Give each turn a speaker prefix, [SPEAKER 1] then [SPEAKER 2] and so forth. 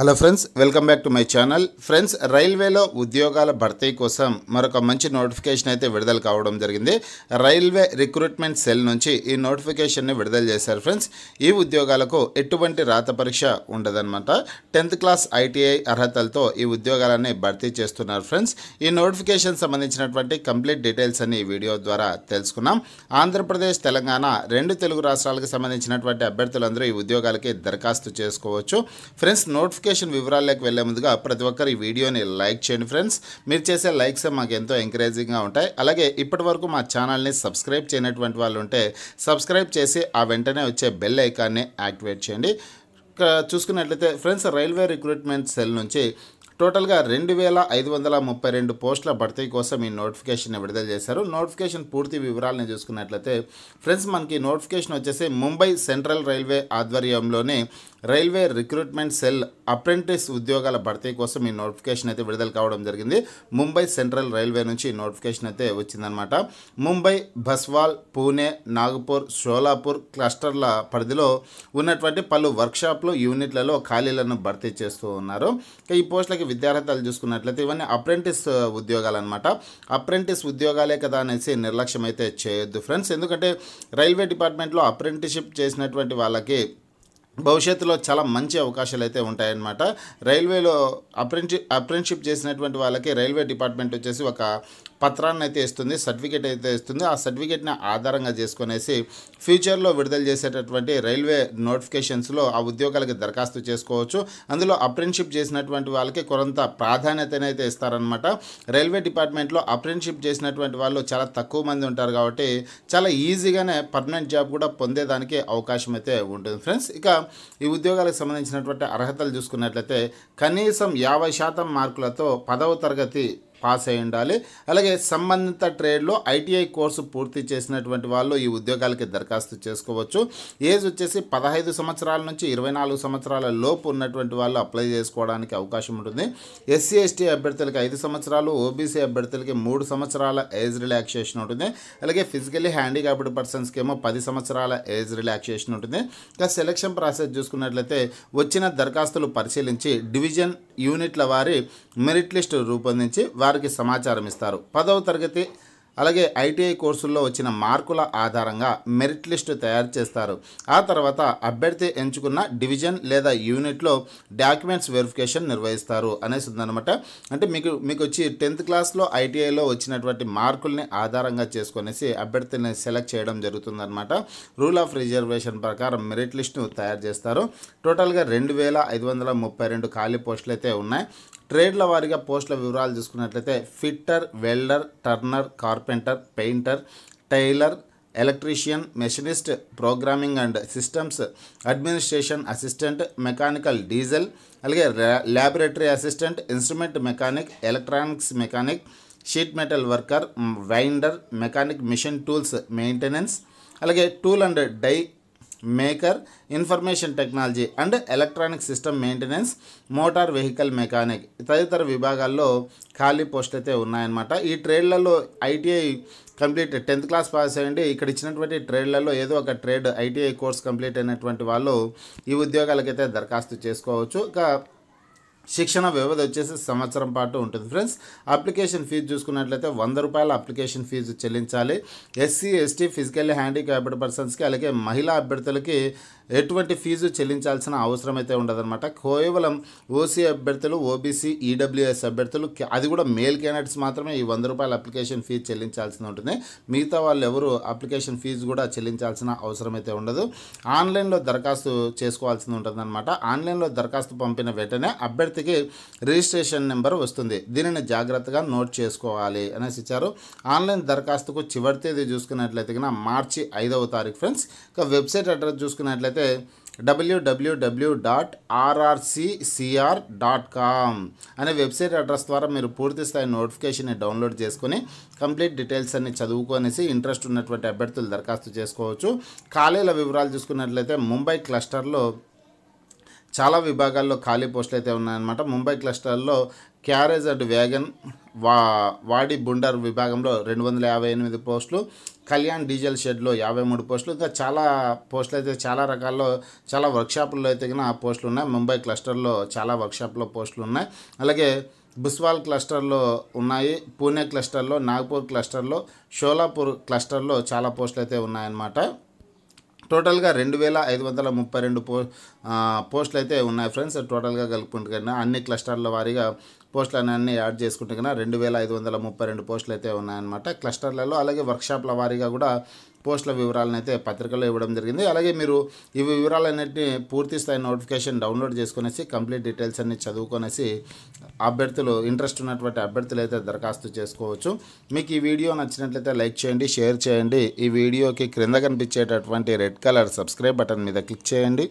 [SPEAKER 1] hello friends welcome back to my channel friends రైల్వేలో ఉద్యోగాల భర్తీ కోసం మరొక మంచి నోటిఫికేషన్ అయితే విడుదల కావడం జరిగింది రైల్వే రిక్రూట్మెంట్ సెల్ నుంచి ఈ నోటిఫికేషన్ని విడుదల చేశారు ఫ్రెండ్స్ ఈ ఉద్యోగాలకు ఎటువంటి రాత పరీక్ష ఉండదన్నమాట టెన్త్ క్లాస్ ఐటీఐ అర్హతలతో ఈ ఉద్యోగాలని భర్తీ చేస్తున్నారు ఫ్రెండ్స్ ఈ నోటిఫికేషన్ సంబంధించినటువంటి కంప్లీట్ డీటెయిల్స్ అని ఈ వీడియో ద్వారా తెలుసుకున్నాం ఆంధ్రప్రదేశ్ తెలంగాణ రెండు తెలుగు రాష్ట్రాలకు సంబంధించినటువంటి అభ్యర్థులందరూ ఈ ఉద్యోగాలకి దరఖాస్తు చేసుకోవచ్చు ఫ్రెండ్స్ నోటిఫికేషన్ నోటిఫికేషన్ వివరాలకు వెళ్లే ముందుగా ప్రతి ఒక్కరు ఈ వీడియోని లైక్ చేయండి ఫ్రెండ్స్ మీరు చేసే లైక్స్ మాకు ఎంతో ఎంకరేజింగ్గా ఉంటాయి అలాగే ఇప్పటి వరకు మా ఛానల్ని సబ్స్క్రైబ్ చేయనటువంటి వాళ్ళు ఉంటే సబ్స్క్రైబ్ చేసి ఆ వెంటనే వచ్చే బెల్ ఐకాన్ని యాక్టివేట్ చేయండి చూసుకున్నట్లయితే ఫ్రెండ్స్ రైల్వే రిక్రూట్మెంట్ సెల్ నుంచి టోటల్గా రెండు వేల ఐదు వందల ముప్పై రెండు పోస్టుల భర్తీ కోసం ఈ నోటిఫికేషన్ విడుదల చేశారు నోటిఫికేషన్ పూర్తి వివరాలను చూసుకున్నట్లయితే ఫ్రెండ్స్ మనకి నోటిఫికేషన్ వచ్చేసి ముంబై సెంట్రల్ రైల్వే ఆధ్వర్యంలోనే రైల్వే రిక్రూట్మెంట్ సెల్ అప్రెంటిస్ ఉద్యోగాల భర్తీ కోసం ఈ నోటిఫికేషన్ అయితే విడుదల కావడం జరిగింది ముంబై సెంట్రల్ రైల్వే నుంచి ఈ నోటిఫికేషన్ అయితే వచ్చిందనమాట ముంబై బస్వాల్ పూణే నాగపూర్ షోలాపూర్ క్లస్టర్ల పరిధిలో ఉన్నటువంటి పలు వర్క్షాప్లు యూనిట్లలో ఖాళీలను భర్తీ చేస్తూ ఉన్నారు ఈ పోస్టులకి విద్యార్హతలు చూసుకున్నట్లయితే ఇవన్నీ అప్రెంటిస్ ఉద్యోగాలు అనమాట అప్రెంటిస్ ఉద్యోగాలే కదా అనేసి నిర్లక్ష్యం అయితే చేయొద్దు ఫ్రెండ్స్ ఎందుకంటే రైల్వే డిపార్ట్మెంట్లో అప్రెంటిషిప్ చేసినటువంటి వాళ్ళకి భవిష్యత్తులో చాలా మంచి అవకాశాలు అయితే ఉంటాయన్నమాట రైల్వేలో అప్రెంటి అప్రెంట్షిప్ చేసినటువంటి వాళ్ళకి రైల్వే డిపార్ట్మెంట్ వచ్చేసి ఒక పత్రాన్ని అయితే ఇస్తుంది సర్టిఫికేట్ అయితే ఇస్తుంది ఆ సర్టిఫికేట్ని ఆధారంగా చేసుకునేసి ఫ్యూచర్లో విడుదల చేసేటటువంటి రైల్వే నోటిఫికేషన్స్లో ఆ ఉద్యోగాలకి దరఖాస్తు చేసుకోవచ్చు అందులో అప్రెంట్షిప్ చేసినటువంటి వాళ్ళకి కొంత ప్రాధాన్యతనైతే ఇస్తారనమాట రైల్వే డిపార్ట్మెంట్లో అప్రెంట్షిప్ చేసినటువంటి వాళ్ళు చాలా తక్కువ మంది ఉంటారు కాబట్టి చాలా ఈజీగానే పర్మనెంట్ జాబ్ కూడా పొందేదానికి అవకాశం అయితే ఉంటుంది ఫ్రెండ్స్ ఇక ఈ ఉద్యోగాలకు సంబంధించినటువంటి అర్హతలు చూసుకున్నట్లయితే కనీసం యాభై శాతం మార్కులతో పదవ తరగతి పాస్ అయి ఉండాలి అలాగే సంబంధిత ట్రేడ్లో ఐటీఐ కోర్సు పూర్తి చేసినటువంటి వాళ్ళు ఈ ఉద్యోగాలకి దరఖాస్తు చేసుకోవచ్చు ఏజ్ వచ్చేసి పదహైదు సంవత్సరాల నుంచి ఇరవై నాలుగు సంవత్సరాల లోపు ఉన్నటువంటి వాళ్ళు అప్లై చేసుకోవడానికి అవకాశం ఉంటుంది ఎస్సీ ఎస్టీ అభ్యర్థులకి ఐదు సంవత్సరాలు ఓబీసీ అభ్యర్థులకి మూడు సంవత్సరాల ఏజ్ రిలాక్సేషన్ ఉంటుంది అలాగే ఫిజికలీ హ్యాండిక్యాప్డ్ పర్సన్స్కి ఏమో పది సంవత్సరాల ఏజ్ రిలాక్సేషన్ ఉంటుంది ఇంకా సెలక్షన్ ప్రాసెస్ చూసుకున్నట్లయితే వచ్చిన దరఖాస్తులు పరిశీలించి డివిజన్ యూనిట్ల వారి మెరిట్ లిస్ట్ రూపొందించి వారి వారికి సమాచారం ఇస్తారు పదవ తరగతి అలాగే ఐటీఐ కోర్సుల్లో వచ్చిన మార్కుల ఆధారంగా మెరిట్ లిస్టు తయారు చేస్తారు ఆ తర్వాత అభ్యర్థి ఎంచుకున్న డివిజన్ లేదా యూనిట్లో డాక్యుమెంట్స్ వెరిఫికేషన్ నిర్వహిస్తారు అనేసి ఉందనమాట అంటే మీకు మీకు వచ్చి టెన్త్ క్లాస్లో ఐటీఐలో వచ్చినటువంటి మార్కుల్ని ఆధారంగా చేసుకునేసి అభ్యర్థిని సెలెక్ట్ చేయడం జరుగుతుందనమాట రూల్ ఆఫ్ రిజర్వేషన్ ప్రకారం మెరిట్ లిస్టును తయారు చేస్తారు టోటల్గా రెండు వేల ఐదు వందల ముప్పై రెండు ఖాళీ పోస్టులు అయితే ఉన్నాయి ట్రేడ్ల వారీగా పోస్టుల వివరాలు చూసుకున్నట్లయితే fitter welder turner carpenter painter tailor electrician machinist programming and systems administration assistant mechanical diesel అలాగే laboratory assistant instrument mechanic electronics mechanic sheet metal worker winder mechanic machine tools maintenance అలాగే tool and die maker information technology and electronic system maintenance motor vehicle mechanic తదితర విభాగాల్లో ఖాళీ post అయితే ఉన్నాయన్నమాట ఈ ట్రేడ్లలో ITI complete tenth class pass అయ్యండి ఇక్కడ ఇచ్చినటువంటి ట్రేడ్లలో ఏదో ఒక ట్రేడ్ ఐటీఐ కోర్స్ కంప్లీట్ అయినటువంటి వాళ్ళు ఈ ఉద్యోగాలకైతే దరఖాస్తు చేసుకోవచ్చు ఇక శిక్షణ వ్యవధి వచ్చేసి సంవత్సరం పాటు ఉంటుంది ఫ్రెండ్స్ అప్లికేషన్ ఫీజు చూసుకున్నట్లయితే వంద రూపాయల అప్లికేషన్ ఫీజు చెల్లించాలి ఎస్సీ ఎస్టీ ఫిజికల్లీ హ్యాండిక్యాప్డ్ పర్సన్స్కి అలాగే మహిళా అభ్యర్థులకి ఎటువంటి ఫీజు చెల్లించాల్సిన అవసరం అయితే ఉండదన్నమాట కేవలం ఓసీ అభ్యర్థులు ఓబీసీ ఈడబ్ల్యూఎస్ అభ్యర్థులు అది కూడా మేల్ క్యాండిడేట్స్ మాత్రమే ఈ వంద రూపాయల అప్లికేషన్ ఫీజు చెల్లించాల్సి ఉంటుంది మిగతా వాళ్ళు ఎవరు అప్లికేషన్ ఫీజు కూడా చెల్లించాల్సిన అవసరం అయితే ఉండదు ఆన్లైన్లో దరఖాస్తు చేసుకోవాల్సి అనమాట ఆన్లైన్లో దరఖాస్తు పంపిన వెంటనే అభ్యర్థి అభ్యర్థికి రిజిస్ట్రేషన్ నెంబర్ వస్తుంది దీనిని జాగ్రత్తగా నోట్ చేసుకోవాలి అనేసి ఇచ్చారు ఆన్లైన్ దరఖాస్తుకు చివరి తేదీ చూసుకున్నట్లయితే కన్నా మార్చి ఐదవ తారీఖు ఫ్రెండ్స్ ఇక వెబ్సైట్ అడ్రస్ చూసుకున్నట్లయితే WWW dot RRCCR dot com అనే వెబ్సైట్ అడ్రస్ ద్వారా మీరు పూర్తి స్థాయి నోటిఫికేషన్ని డౌన్లోడ్ చేసుకుని కంప్లీట్ డీటెయిల్స్ అన్ని చదువుకొనేసి ఇంట్రెస్ట్ ఉన్నటువంటి అభ్యర్థులు దరఖాస్తు చేసుకోవచ్చు ఖాళీల వివరాలు చూసుకున్నట్లయితే ముంబై క్లస్టర్లో చాలా విభాగాల్లో ఖాళీ పోస్టులు అయితే ఉన్నాయన్నమాట ముంబై క్లస్టర్లో క్యారేజ్ అండ్ వ్యాగన్ వా వాడి బుండర్ విభాగంలో రెండు వందల యాభై ఎనిమిది పోస్టులు కళ్యాణ్ డీజిల్ షెడ్లో యాభై మూడు పోస్టులు ఇంకా చాలా పోస్టులు అయితే చాలా రకాల్లో చాలా వర్క్షాపుల్లో అయితే కన్నా పోస్టులు ఉన్నాయి ముంబై క్లస్టర్లో చాలా వర్క్షాప్లో పోస్టులు ఉన్నాయి అలాగే బుస్వాల్ క్లస్టర్లో ఉన్నాయి పూణే క్లస్టర్లో నాగ్పూర్ క్లస్టర్లో షోలాపూర్ క్లస్టర్లో చాలా పోస్టులు అయితే ఉన్నాయన్నమాట టోటల్గా రెండు వేల ఐదు వందల ముప్పై రెండు పో పోస్టులు అయితే ఉన్నాయి ఫ్రెండ్స్ టోటల్గా కలుపుకుంటున్నా కన్నా అన్ని క్లస్టర్ల వారీగా పోస్టులు అన్ని యాడ్ చేసుకుంటే కన్నా రెండు వేల ఐదు వందల ముప్పై రెండు పోస్టులు అయితే ఉన్నాయన్నమాట క్లస్టర్లలో అలాగే వర్క్షాప్ల వారీగా కూడా పోస్టుల వివరాలను అయితే పత్రికలో ఇవ్వడం జరిగింది అలాగే మీరు ఈ వివరాలన్నింటినీ పూర్తి స్థాయి నోటిఫికేషన్ డౌన్లోడ్ చేసుకునేసి కంప్లీట్ డీటెయిల్స్ అన్ని చదువుకొనేసి అభ్యర్థులు ఇంట్రెస్ట్ ఉన్నటువంటి అభ్యర్థులు అయితే దరఖాస్తు చేసుకోవచ్చు మీకు ఈ వీడియో నచ్చినట్లయితే లైక్ చేయండి షేర్ చేయండి ఈ వీడియోకి క్రింద కనిపించేటటువంటి రెడ్ కలర్ సబ్స్క్రైబ్ బటన్ మీద క్లిక్ చేయండి